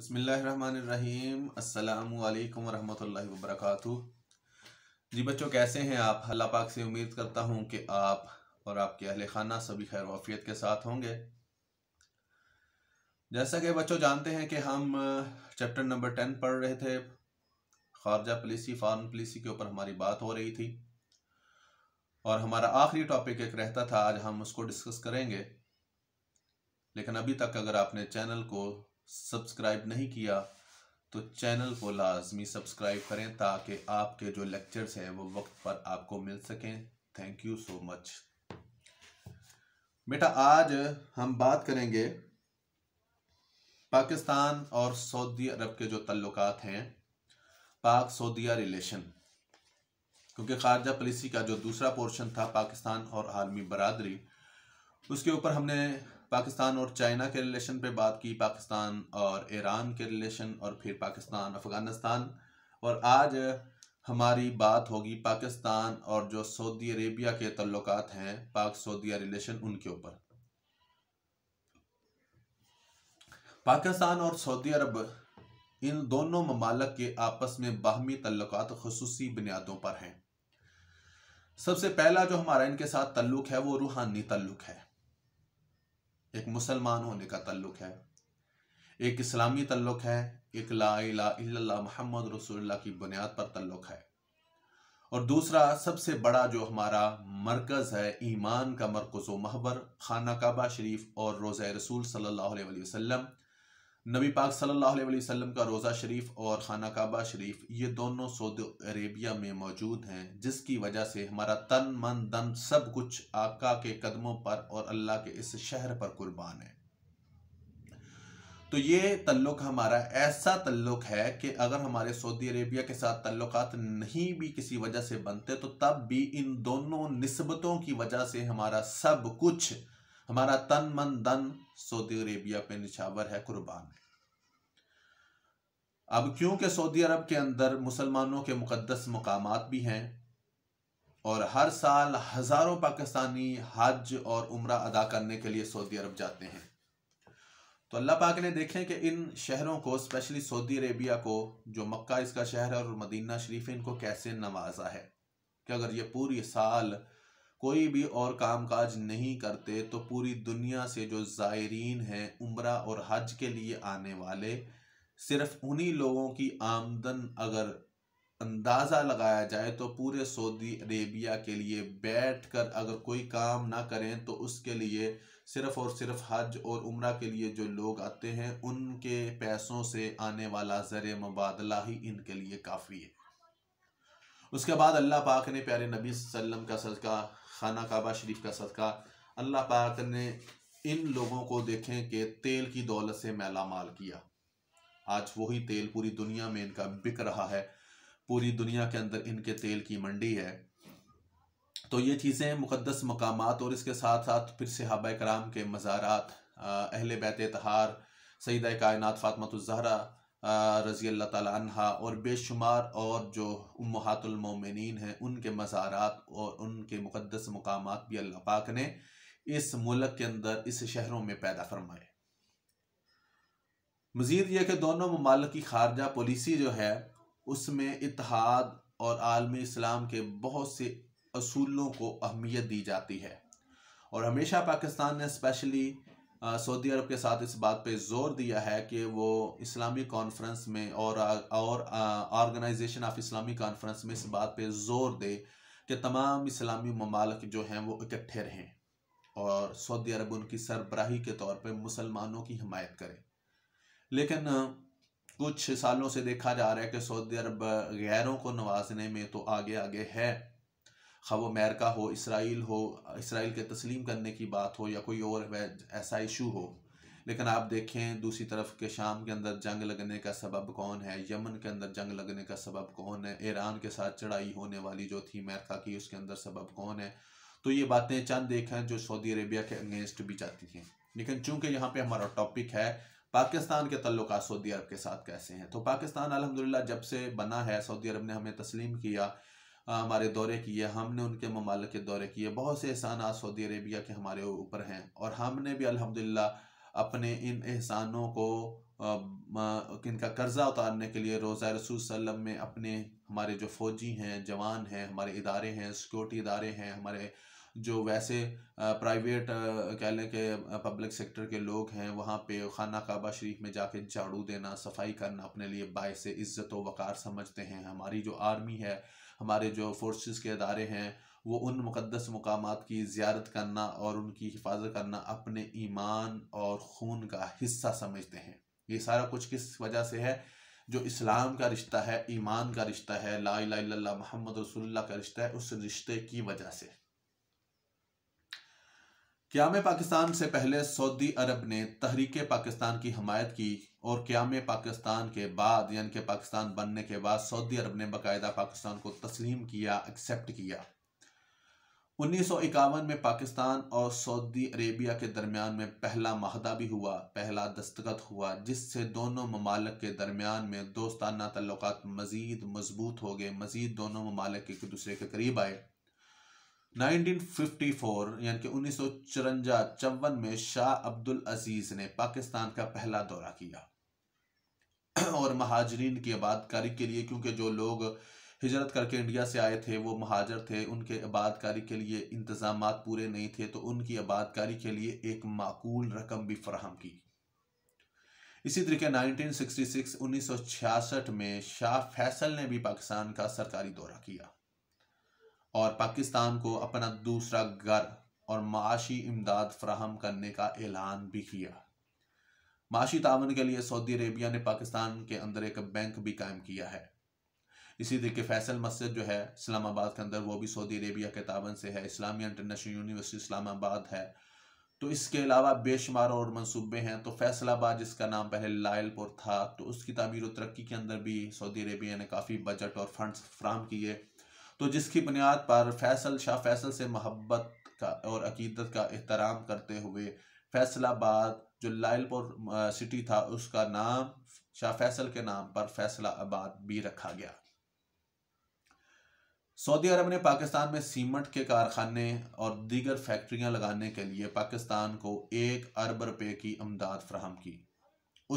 बसमीम् अल्लाम वरहमतुल्लाहि वरक जी बच्चों कैसे हैं आप अल्लाह पाक से उम्मीद करता हूँ कि आप और आपके अहल खाना सभी खैर वाफियत के साथ होंगे जैसा कि बच्चों जानते हैं कि हम चैप्टर नंबर टेन पढ़ रहे थे खारजा पॉलिसी फॉरन पॉलिसी के ऊपर हमारी बात हो रही थी और हमारा आखिरी टॉपिक एक रहता था आज हम उसको डिस्कस करेंगे लेकिन अभी तक अगर आपने चैनल को सब्सक्राइब नहीं किया तो चैनल को लाजमी सब्सक्राइब करें ताकि आपके जो लेक्चर्स हैं वो वक्त पर आपको मिल सकें थैंक यू सो मच बेटा आज हम बात करेंगे पाकिस्तान और सऊदी अरब के जो तल्लक हैं पाक सऊदिया रिलेशन क्योंकि खारजा पॉलिसी का जो दूसरा पोर्शन था पाकिस्तान और आर्मी बरदरी उसके ऊपर हमने पाकिस्तान और चाइना के रिलेशन पे बात की पाकिस्तान और ईरान के रिलेशन और फिर पाकिस्तान अफ़गानिस्तान और आज हमारी बात होगी पाकिस्तान और जो सऊदी अरेबिया के तल्लक हैं पाक सऊदिया रिलेशन उनके ऊपर पाकिस्तान और सऊदी अरब इन दोनों ममालक के आपस में बाहमी तल्लक खसूसी बुनियादों पर हैं सबसे पहला जो हमारा इनके साथ तल्लुक है वो रूहानी तल्लुक है एक मुसलमान होने का तल्लुक है एक इस्लामी तल्लुक है एक ला मोहम्मद रसोल्ला की बुनियाद पर तल्लुक है और दूसरा सबसे बड़ा जो हमारा मरकज़ है ईमान का मरकज़ महबर खाना काबा शरीफ और रोज़ रसूल सल्लल्लाहु अलैहि वसल्लम नबी पाक सल्लल्लाहु अलैहि वसल्लम का रोज़ा शरीफ और खाना काबा शरीफ ये दोनों सऊदी अरेबिया में मौजूद हैं जिसकी वजह से हमारा तन मन धन सब कुछ आका के कदमों पर और अल्लाह के इस शहर पर कुर्बान है तो ये तल्लुक हमारा ऐसा तल्लुक है कि अगर हमारे सऊदी अरेबिया के साथ तल्लुकात नहीं भी किसी वजह से बनते तो तब भी इन दोनों नस्बतों की वजह से हमारा सब कुछ हमारा तन मन धन सऊदी अरेबिया पे निछावर है कुर्बान है अब क्योंकि सऊदी अरब के अंदर मुसलमानों के मुकदस मकाम भी हैं और हर साल हज़ारों पाकिस्तानी हज और उम्र अदा करने के लिए सऊदी अरब जाते हैं तो अल्लाह पाक ने देखें कि इन शहरों को स्पेशली सऊदी अरेबिया को जो मक्का इसका शहर है और मदीना शरीफ इनको कैसे नवाजा है कि अगर ये पूरी साल कोई भी और काम काज नहीं करते तो पूरी दुनिया से जो ज़ायरीन हैं उम्र और हज के लिए आने वाले सिर्फ उन्हीं लोगों की आमदन अगर अंदाज़ा लगाया जाए तो पूरे सऊदी अरेबिया के लिए बैठकर अगर कोई काम ना करें तो उसके लिए सिर्फ और सिर्फ हज और उम्र के लिए जो लोग आते हैं उनके पैसों से आने वाला ज़र मुबादला ही इनके लिए काफ़ी है उसके बाद अल्लाह पाक ने प्यारे नबी वसल्लम का सदका खाना काबा शरीफ का सदका अल्लाह पाक ने इन लोगों को देखें कि तेल की दौलत से मैला माल किया आज वही तेल पूरी दुनिया में इनका बिक रहा है पूरी दुनिया के अंदर इनके तेल की मंडी है तो ये चीज़ें मुकदस मकाम और इसके साथ साथ फिर सहाबा कराम के मज़ारात अहल बैत तहार सईद कायनत ज़हरा रज़ी अल्लाह तहा और बेशुमार और जो उमहातुलमोमिन हैं उनके मज़ारात और उनके मुकदस मकाम भी अल्लाह पाक ने इस मुल्क के अंदर इस शहरों में पैदा फरमाए मज़ीद यह कि दोनों ममालक की खारजा पॉलिसी जो है उसमें इतिहाद और आलम इस्लाम के बहुत से असूलों को अहमियत दी जाती है और हमेशा पाकिस्तान ने स्पेशली सऊदी अरब के साथ इस बात पे जोर दिया है कि वो इस्लामी कॉन्फ्रेंस में और और ऑर्गेनाइजेशन ऑफ इस्लामी कॉन्फ्रेंस में इस बात पे जोर दे कि तमाम इस्लामी ममालक जो हैं वो इकट्ठे रहें और सऊदी अरब उनकी सरबराही के तौर पर मुसलमानों की हमायत करें लेकिन कुछ सालों से देखा जा रहा है कि सऊदी अरब गैरों को नवाजने में तो आगे आगे है खा वो अमेरिका हो इसराइल हो इसराइल के तस्लीम करने की बात हो या कोई और ऐसा इशू हो लेकिन आप देखें दूसरी तरफ के शाम के अंदर जंग लगने का सबब कौन है यमन के अंदर जंग लगने का सबब कौन है ईरान के साथ चढ़ाई होने वाली जो थी अमेरिका की उसके अंदर सबब कौन है तो ये बातें चंद एक हैं जो सऊदी अरेबिया के अगेंस्ट भी जाती हैं लेकिन चूंकि यहाँ पे हमारा टॉपिक है पाकिस्तान के तल्लुक सऊदी अरब के साथ कैसे हैं तो पाकिस्तान अलहमदिल्ला जब से बना है सऊदी अरब ने हमें तस्लीम किया हमारे दौरे किए हमने उनके ममालक के दौरे किए बहुत से एहसान आज सऊदी अरेबिया के हमारे ऊपर हैं और हमने भी अलहमदिल्ला अपने इन एहसानों को इनका कर्जा उतारने के लिए रोज़ा रसूल सल्लम में अपने हमारे जो फौजी हैं जवान हैं हमारे इदारे हैं सिक्योरिटी इदारे हैं हमारे जो वैसे प्राइवेट कह लें कि पब्लिक सेक्टर के लोग हैं वहाँ पे खाना काबा शरीफ में जाके झाड़ू देना सफाई करना अपने लिए बायस इज़्ज़त व वक़ार समझते हैं हमारी जो आर्मी है हमारे जो फोर्सेस के अदारे हैं वो उन मुक़दस मकाम की ज्यारत करना और उनकी हिफाजत करना अपने ईमान और खून का हिस्सा समझते हैं ये सारा कुछ किस वजह से है जो इस्लाम का रिश्ता है ईमान का रिश्ता है ला इला मोहम्मद रसुल्ला का रिश्ता है उस रिश्ते की वजह से क्याम पाकिस्तान से पहले सऊदी अरब ने तहरीक पाकिस्तान की हमायत की और क्याम पाकिस्तान के बाद यानी कि पाकिस्तान बनने के बाद सऊदी अरब ने बाकायदा पाकिस्तान को तस्लीम किया एक्सेप्ट किया उन्नीस सौ इक्यावन में पाकिस्तान और सऊदी अरेबिया के दरमियान में पहला माहदा भी हुआ पहला दस्तखत हुआ जिससे दोनों ममालक के दरमियान में दोस्ताना तल्लक मज़ीद मजबूत हो गए मज़ीद दोनों ममालक एक दूसरे के करीब आए 1954 यानी कि उन्नीस चौवन में शाह अब्दुल अजीज ने पाकिस्तान का पहला दौरा किया और महाजरीन की आबादकारी के लिए क्योंकि जो लोग हिजरत करके इंडिया से आए थे वो महाजर थे उनके आबादकारी के लिए इंतज़ाम पूरे नहीं थे तो उनकी आबादकारी के लिए एक माकूल रकम भी फराहम की इसी तरीके 1966 सिक्सटी में शाह फैसल ने भी पाकिस्तान का सरकारी दौरा किया और पाकिस्तान को अपना दूसरा घर और माशी इमदाद फ्राहम करने का ऐलान भी किया माशी तावन के लिए सऊदी अरेबिया ने पाकिस्तान के अंदर एक बैंक भी कायम किया है इसी तरीके फैसल मस्जिद जो है इस्लामाबाद के अंदर वो भी सऊदी अरेबिया के तावन से है इस्लामिया इंटरनेशनल यूनिवर्सिटी इस्लामाबाद है तो इसके अलावा बेशुमार और मंसूबे हैं तो फैसलाबाद जिसका नाम पहले लायलपुर था तो उसकी तमीर और तरक्की के अंदर भी सऊदी अरेबिया ने काफ़ी बजट और फंड्स फ्राहम किए तो जिसकी बुनियाद पर फैसल शाह फैसल से मोहब्बत का और अकीदत का एहतराम करते हुए फैसलाबाद जो लाइलपुर सिटी था उसका नाम शाह फैसल के नाम पर फैसला आबाद भी रखा गया सऊदी अरब ने पाकिस्तान में सीमेंट के कारखाने और दीगर फैक्ट्रियां लगाने के लिए पाकिस्तान को एक अरब रुपए की अमदाद फ्राहम की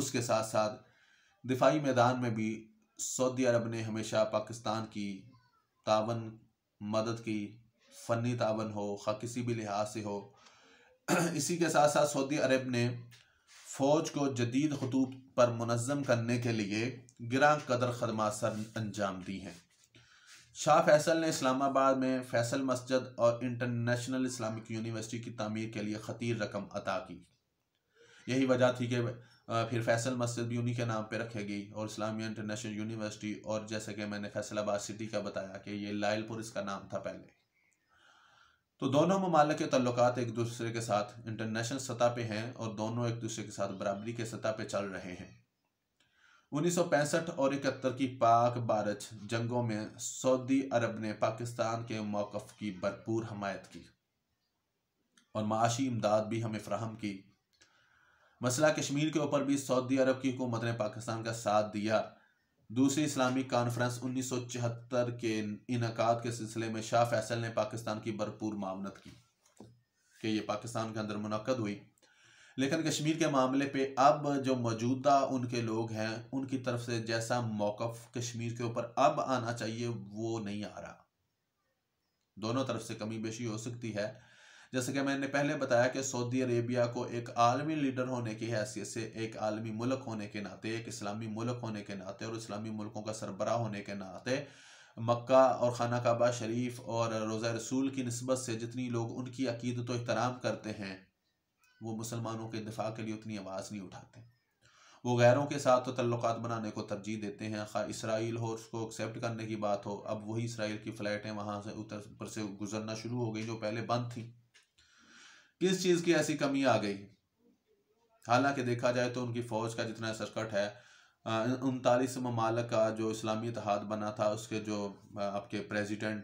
उसके साथ साथ दिफाही मैदान में भी सऊदी अरब ने हमेशा पाकिस्तान की तावन मदद की फ़नी तावन हो खा किसी भी लिहाज से हो इसी के साथ साथ सऊदी अरब ने फ़ौज को जदीद खतूब पर मुनज़म करने के लिए ग्रां कदर खदम सर अंजाम दी हैं शाह फैसल ने इस्लामाबाद में फैसल मस्जिद और इंटरनेशनल इस्लामिक यूनिवर्सिटी की तमीर के लिए खतीर रकम अता की यही वजह थी कि फिर फैसल मस्जिद भी उन्हीं के नाम पे रखी गई और इस्लामिया इंटरनेशनल यूनिवर्सिटी और जैसे कि मैंने फैसलाबाद सिटी का बताया कि ये लाइलपुर इसका नाम था पहले तो दोनों ममालक के तल्लक एक दूसरे के साथ इंटरनेशनल सतह पे हैं और दोनों एक दूसरे के साथ बराबरी के सतह पे चल रहे हैं 1965 और इकहत्तर की पाक भारत जंगों में सऊदी अरब ने पाकिस्तान के मौकफ की भरपूर हमायत की और माशी इमदाद भी हमें फ्राहम की मसला कश्मीर के ऊपर भी सऊदी अरब की हुकूमत ने पाकिस्तान का साथ दिया दूसरी इस्लामिक कॉन्फ्रेंस 1974 के इनका के सिलसिले में शाह फैसल ने पाकिस्तान की भरपूर मामनत की कि ये पाकिस्तान के अंदर मुनद हुई लेकिन कश्मीर के मामले पे अब जो मौजूदा उनके लोग हैं उनकी तरफ से जैसा मौकफ कश्मीर के ऊपर अब आना चाहिए वो नहीं आ रहा दोनों तरफ से कमी बेशी हो सकती है जैसे कि मैंने पहले बताया कि सऊदी अरेबिया को एक आलमी लीडर होने की हैसियत से एक आलमी मुल्क होने के नाते एक इस्लामी मुल्क होने के नाते और इस्लामी मुल्कों का सरबरा होने के नाते मक्का और खाना काबा शरीफ और रोज़ा रसूल की नस्बत से जितनी लोग उनकी अकीदत तो अहतराम करते हैं वो मुसलमानों के दिफा के लिए उतनी आवाज़ नहीं उठाते वो गैरों के साथ तो तल्लक बनाने को तरजीह देते हैं खा इसराइल हो उसको एक्सेप्ट करने की बात हो अब वही इसराइल की फ़्लाइटें वहाँ से उतर पर से गुजरना शुरू हो गई जो पहले बंद थी किस चीज की ऐसी कमी आ गई हालांकि देखा जाए तो उनकी फौज का जितना सरकट है उनतालीस ममालक का जो इस्लामी इतिहाद बना था उसके जो आपके प्रेसिडेंट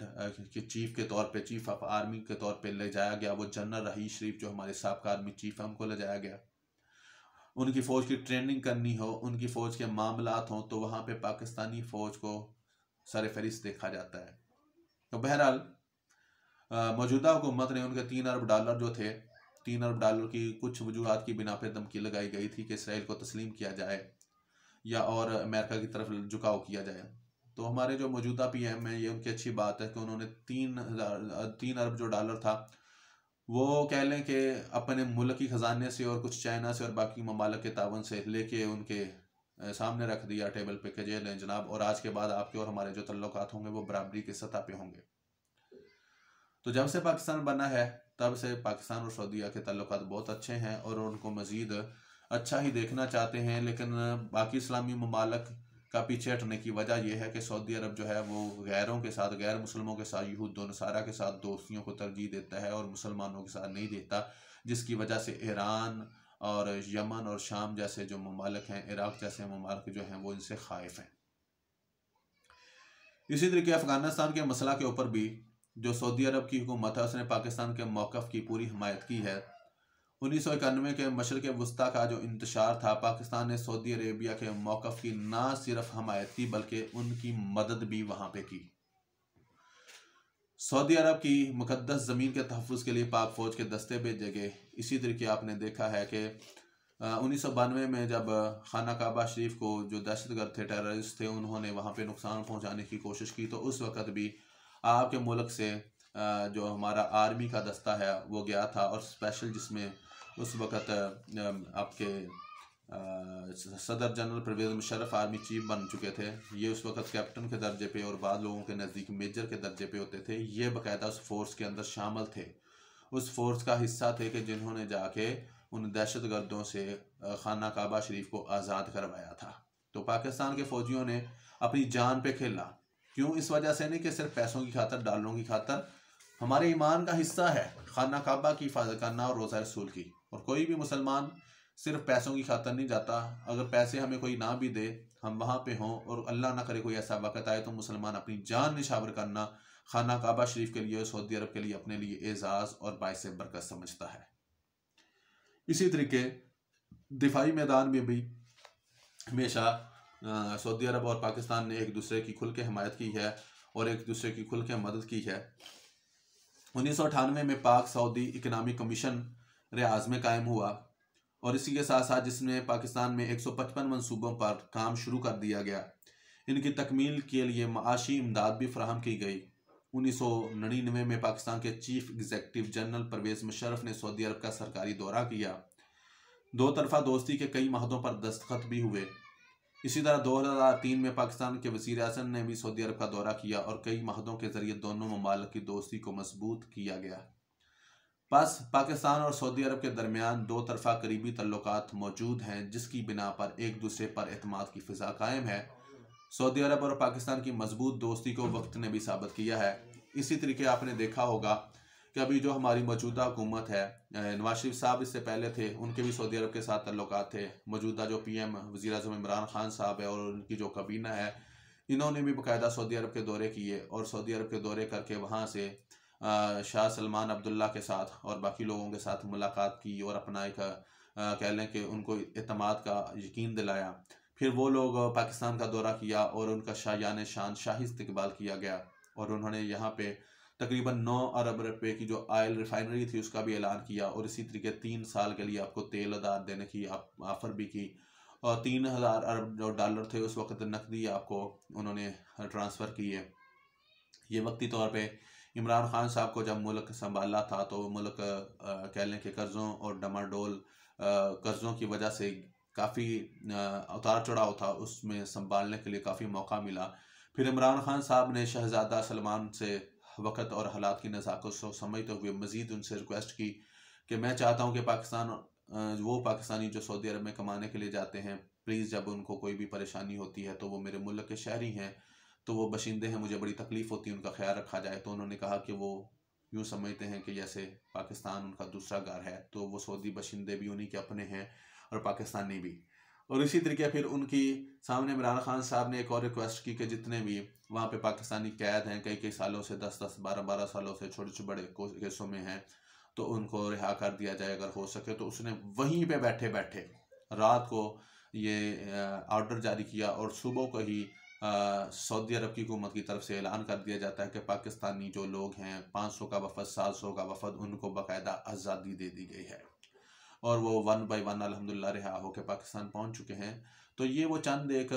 के चीफ के तौर पे चीफ ऑफ आर्मी के तौर पे ले जाया गया वो जनरल रही शरीफ जो हमारे सबका आर्मी चीफ है उनको ले जाया गया उनकी फ़ौज की ट्रेनिंग करनी हो उनकी फ़ौज के मामला हों तो वहाँ पर पाकिस्तानी फ़ौज को सर फहरिस्त देखा जाता है तो बहरहाल मौजूदा हुकूमत ने उनके तीन अरब डॉलर जो थे तीन अरब डॉलर की कुछ वजूहत की बिना पर धमकी लगाई गई थी कि इसराइल को तस्लीम किया जाए या और अमेरिका की तरफ झुकाव किया जाए तो हमारे जो मौजूदा पी एम है ये उनकी अच्छी बात है कि उन्होंने तीन हज़ार तीन अरब जो डॉलर था वो कह लें कि अपने मुल्क की ख़जाने से और कुछ चाइना से और बाकी ममालक के तावन से लेके उनके सामने रख दिया टेबल पे कि जे लें जनाब और आज के बाद आपके और हमारे जो तल्लक होंगे वो बराबरी की सतह पे होंगे तो जब से पाकिस्तान बना है तब से पाकिस्तान और सऊदीया के तल्लक बहुत अच्छे हैं और उनको मज़ीद अच्छा ही देखना चाहते हैं लेकिन बाकी इस्लामी ममालक का पीछे हटने की वजह यह है कि सऊदी अरब जो है वो गैरों के साथ गैर मुसलमों के साथ यहूद नसारा के साथ दोस्तियों को तरजीह देता है और मुसलमानों के साथ नहीं देता जिसकी वजह से ईरान और यमन और शाम जैसे जो ममालक हैं इराक जैसे ममालक जो हैं वो इनसे खाइफ हैं इसी तरीके अफ़गानिस्तान के मसला के ऊपर भी जो सऊदी अरब की हुकूमत है उसने पाकिस्तान के मौक़ की पूरी हमायत की है उन्नीस सौ इक्यानवे के मशरक वस्ती का जो इंतशार था पाकिस्तान ने सऊदी अरेबिया के मौक़ की ना सिर्फ हमायत की बल्कि उनकी मदद भी वहाँ पर की सऊदी अरब की मुकदस ज़मीन के तहफ़ के लिए पाक फ़ौज के दस्ते भेजे गए इसी तरीके आपने देखा है कि उन्नीस सौ बानवे में जब खाना काबा शरीफ को जो दहशतगर्द थे टेररिस्ट थे उन्होंने वहाँ पर नुकसान पहुँचाने की कोशिश की तो उस वक़्त भी आपके मुल्क से जो हमारा आर्मी का दस्ता है वो गया था और स्पेशल जिसमें उस वक़्त आपके सदर general Pervez Musharraf army chief बन चुके थे ये उस वक्त कैप्टन के दर्जे पे और बाद लोगों के नज़दीक मेजर के दर्जे पे होते थे ये बाकायदा उस फोर्स के अंदर शामिल थे उस फोर्स का हिस्सा थे कि जिन्होंने जाके उन दहशत गर्दों से खाना काबा शरीफ को आज़ाद करवाया था तो पाकिस्तान के फ़ौजियों ने अपनी जान पे खेला क्यों इस वजह से नहीं कि सिर्फ पैसों की खातर डालों की खातर हमारे ईमान का हिस्सा है खाना काबा की हिफाजत करना और रोज़ा रसूल की और कोई भी मुसलमान सिर्फ पैसों की खातर नहीं जाता अगर पैसे हमें कोई ना भी दे हम वहाँ पे हों और अल्लाह ना करे कोई ऐसा वक़्त आए तो मुसलमान अपनी जान निशावर करना खाना काबा शरीफ के लिए सऊदी अरब के लिए अपने लिए एजाज़ और बायस बरकत समझता है इसी तरीके दिफाही मैदान में भी हमेशा सऊदी अरब और पाकिस्तान ने एक दूसरे की खुल के हमायत की है और एक दूसरे की खुल के मदद की है उन्नीस सौ अठानवे में पाक सऊदी इकनॉमिक कमीशन रियाज में कायम हुआ और इसी के साथ साथ जिसमें पाकिस्तान में पचपन मनसूबों पर काम शुरू कर दिया गया इनकी तकमील के लिए माशी इमदाद भी फ्राहम की गई उन्नीस सौ में पाकिस्तान के chief executive general Pervez Musharraf ने सऊदी अरब का सरकारी दौरा किया दो तरफा दोस्ती के कई महदों पर दस्तखत भी हुए इसी तरह 2003 में पाकिस्तान के वजीर अजम ने भी सऊदी अरब का दौरा किया और कई महदों के जरिए दोनों ममालक की दोस्ती को मजबूत किया गया बस पाकिस्तान और सऊदी अरब के दरमियान दो तरफा करीबी तल्लक मौजूद हैं जिसकी बिना पर एक दूसरे पर अहतम की फ़िज़ा कायम है सऊदी अरब और पाकिस्तान की मजबूत दोस्ती को वक्त ने भी साबित किया है इसी तरीके आपने देखा होगा कि अभी जो हमारी मौजूदा हुकूमत है नवाज शरीफ साहब इससे पहले थे उनके भी सऊदी अरब के साथ तल्लक थे मौजूदा जो पी एम वजी अजम इमरान खान साहब है और उनकी जो कबीना है इन्होंने भी बाकायदा सऊदी अरब के दौरे किए और सऊदी अरब के दौरे करके वहाँ से शाह सलमान अब्दुल्ला के साथ और बाकी लोगों के साथ मुलाकात की और अपना एक कह लें कि उनको अतमाद का यकीन दिलाया फिर वो लोग पाकिस्तान का दौरा किया और उनका यान शान शाही इस्तबाल किया गया और उन्होंने यहाँ पे तकरीबन नौ अरब रुपए की जो आयल रिफाइनरी थी उसका भी ऐलान किया और इसी तरीके तीन साल के लिए आपको तेल अदार देने की ऑफर भी की और तीन हज़ार अरब जो डॉलर थे उस वक्त नकदी आपको उन्होंने ट्रांसफ़र किए ये वक्ती तौर पर इमरान खान साहब को जब मुल्क संभाला था तो मुल्क कह लें कि कर्ज़ों और डमाडोल कर्ज़ों की वजह से काफ़ी उतार चढ़ाव था उसमें संभालने के लिए काफ़ी मौका मिला फिर इमरान खान साहब ने शहजादा सलमान से वक़्त और हालात की नज़ाकत को समझते हुए मज़ीद उनसे रिक्वेस्ट की कि मैं चाहता हूँ कि पाकिस्तान वो पाकिस्तानी जो सऊदी अरब में कमाने के लिए जाते हैं प्लीज़ जब उनको कोई भी परेशानी होती है तो वो मेरे मुल्क के शहरी हैं तो वो बशिंदे हैं मुझे बड़ी तकलीफ़ होती है उनका ख्याल रखा जाए तो उन्होंने कहा कि वो यूँ समझते हैं कि जैसे पाकिस्तान उनका दूसरा घर है तो वो सऊदी बशिंदे भी उन्हीं के अपने हैं और पाकिस्तानी भी और इसी तरीके फिर उनकी सामने इमरान खान साहब ने एक और रिक्वेस्ट की कि जितने भी वहाँ पे पाकिस्तानी कैद हैं कई कई सालों से दस दस बारह बारह सालों से छोटे छोटे बड़े केसों में हैं तो उनको रिहा कर दिया जाए अगर हो सके तो उसने वहीं पे बैठे बैठे रात को ये ऑर्डर जारी किया और सुबह को ही सऊदी अरब की हुकूमत की तरफ से ऐलान कर दिया जाता है कि पाकिस्तानी जो लोग हैं पाँच सौ का वफद सात सौ का वफद उनको बाकायदा आज़ादी दे दी गई है और वो वन बाई वन अलहमदिल्ला रिहा होकर पाकिस्तान पहुँच चुके हैं तो ये वो चंद एक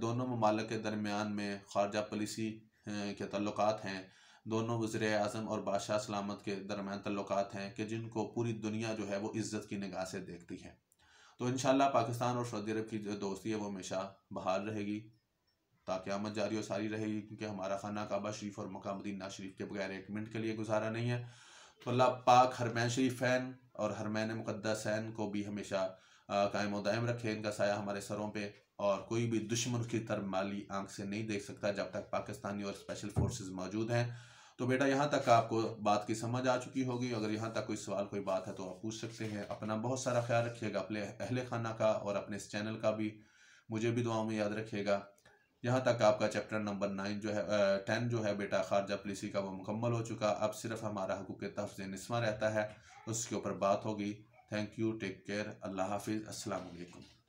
दोनों ममालक के दरमियान में खारजा पॉलिसी के तल्लक हैं दोनों वज़र अजम और बादशाह सलामत के दरमियान तल्लक हैं कि जिनको पूरी दुनिया जो है वो इज़्ज़त की निगाह से देखती है तो इन पाकिस्तान और सऊदी अरब की जो दोस्ती है वो हमेशा बहाल रहेगी ताकि आमद जारी और सारी रहेगी क्योंकि हमारा खाना काबा शरीफ और मकामदीना शरीफ के बगैर एक मिनट के लिए गुजारा नहीं है तो अल्लाह पाक हरमैन शरीफ फैन और हरमैन मुक़दसैन को भी हमेशा कायम दायम रखे इनका साया हमारे सरों पर और कोई भी दुश्मन की तरफ माली आंख से नहीं देख सकता जब तक पाकिस्तानी और स्पेशल फोर्सेस मौजूद हैं तो बेटा यहाँ तक आपको बात की समझ आ चुकी होगी अगर यहाँ तक कोई सवाल कोई बात है तो आप पूछ सकते हैं अपना बहुत सारा ख्याल रखिएगा अपने अहले खाना का और अपने इस चैनल का भी मुझे भी दुआ में याद रखिएगा यहाँ तक आपका चैप्टर नंबर नाइन जो है टेन जो है बेटा खारजा पुलिसी का वो मुकम्मल हो चुका अब सिर्फ हमारा हकूक तफ्ज नस्मा रहता है उसके ऊपर बात होगी थैंक यू टेक केयर अल्लाह हाफिज़ असलकम